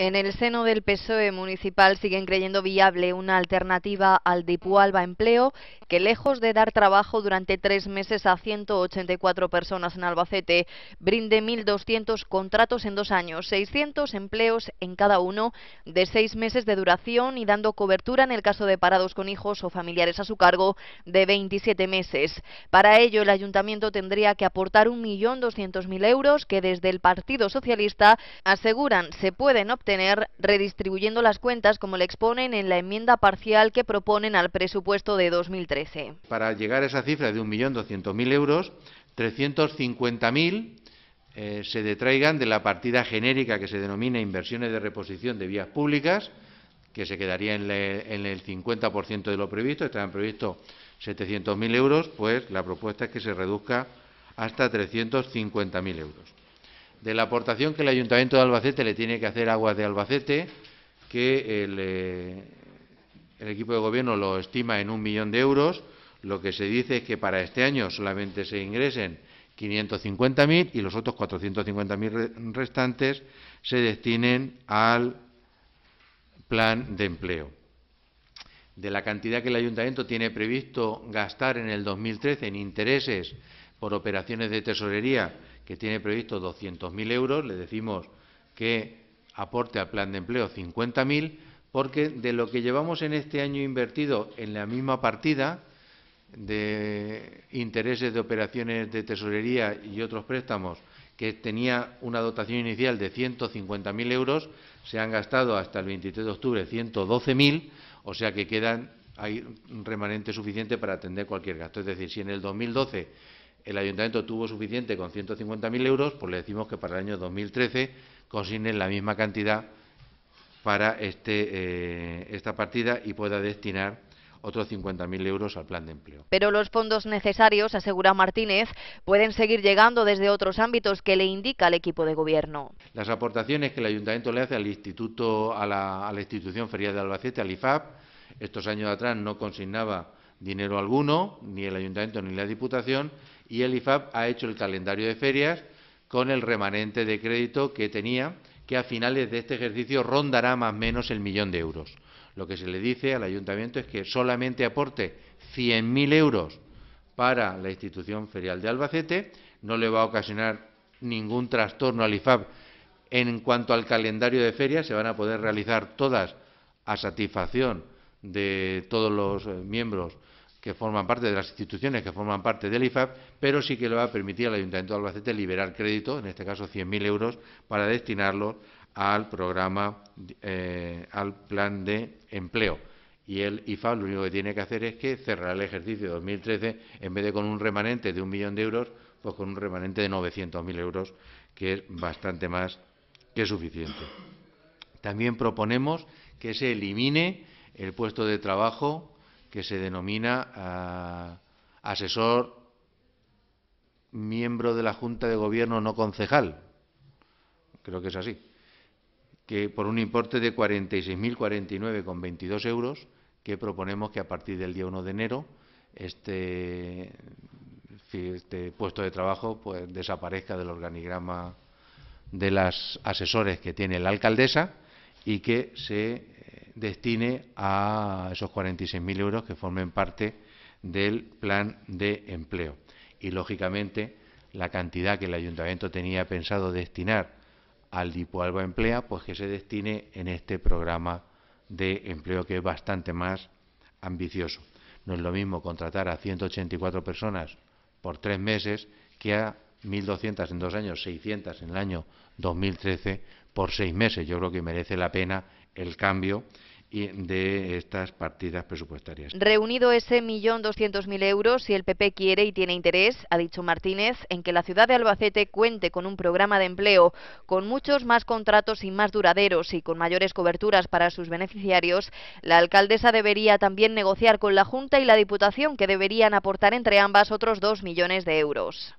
En el seno del PSOE municipal siguen creyendo viable una alternativa al Dipualba Empleo, que lejos de dar trabajo durante tres meses a 184 personas en Albacete, brinde 1.200 contratos en dos años, 600 empleos en cada uno de seis meses de duración y dando cobertura en el caso de parados con hijos o familiares a su cargo de 27 meses. Para ello, el ayuntamiento tendría que aportar 1.200.000 euros que desde el Partido Socialista aseguran se pueden obtener ...tener redistribuyendo las cuentas como le exponen en la enmienda parcial que proponen al presupuesto de 2013. Para llegar a esa cifra de 1.200.000 euros, 350.000 eh, se detraigan de la partida genérica que se denomina inversiones de reposición de vías públicas, que se quedaría en, el 50% de lo previsto, estaban previstos 700.000 euros, pues la propuesta es que se reduzca hasta 350.000 euros de la aportación que el Ayuntamiento de Albacete le tiene que hacer Aguas de Albacete, que el, eh, el equipo de gobierno lo estima en un millón de euros. Lo que se dice es que para este año solamente se ingresen 550.000 y los otros 450.000 restantes se destinen al plan de empleo. De la cantidad que el ayuntamiento tiene previsto gastar en el 2013 en intereses por operaciones de tesorería que tiene previsto 200.000 euros, le decimos que aporte al plan de empleo 50.000, porque de lo que llevamos en este año invertido en la misma partida de intereses de operaciones de tesorería y otros préstamos, que tenía una dotación inicial de 150.000 euros, se han gastado hasta el 23 de octubre 112.000, o sea que quedan hay un remanente suficiente para atender cualquier gasto. Es decir, si en el 2012 el ayuntamiento tuvo suficiente con 150.000 euros, pues le decimos que para el año 2013 consignen la misma cantidad para este, eh, esta partida y pueda destinar otros 50.000 euros al plan de empleo. Pero los fondos necesarios, asegura Martínez, pueden seguir llegando desde otros ámbitos que le indica el equipo de gobierno. Las aportaciones que el ayuntamiento le hace al instituto, a la, a la institución Feria de Albacete, al IFAP, estos años atrás no consignaba dinero alguno, ni el ayuntamiento ni la diputación, y el IFAP ha hecho el calendario de ferias con el remanente de crédito que tenía, que a finales de este ejercicio rondará más o menos el millón de euros. Lo que se le dice al ayuntamiento es que solamente aporte 100.000 euros para la institución ferial de Albacete, no le va a ocasionar ningún trastorno al IFAP. En cuanto al calendario de ferias, se van a poder realizar todas a satisfacción de todos los eh, miembros que forman parte de las instituciones que forman parte del IFAP, pero sí que le va a permitir al Ayuntamiento de Albacete liberar crédito, en este caso 100.000 euros, para destinarlo al programa, eh, al plan de empleo. Y el IFAP lo único que tiene que hacer es que cerrar el ejercicio 2013, en vez de con un remanente de un millón de euros, pues con un remanente de 900.000 euros, que es bastante más que suficiente. También proponemos que se elimine el puesto de trabajo que se denomina ah, asesor miembro de la Junta de Gobierno no concejal. Creo que es así. Que por un importe de 46.049,22 euros, que proponemos que a partir del día 1 de enero este, este, puesto de trabajo pues, desaparezca del organigrama de las asesores que tiene la alcaldesa y que se destine a esos 46.000 euros que formen parte del plan de empleo. Y lógicamente la cantidad que el ayuntamiento tenía pensado destinar al dipoalba Emplea, pues que se destine en este programa de empleo que es bastante más ambicioso. No es lo mismo contratar a 184 personas por tres meses que a 1.200 en dos años, 600 en el año 2013 por seis meses. Yo creo que merece la pena el cambio de estas partidas presupuestarias. Reunido ese millón doscientos mil euros, si el PP quiere y tiene interés, ha dicho Martínez, en que la ciudad de Albacete cuente con un programa de empleo, con muchos más contratos y más duraderos y con mayores coberturas para sus beneficiarios, la alcaldesa debería también negociar con la Junta y la Diputación, que deberían aportar entre ambas otros dos millones de euros.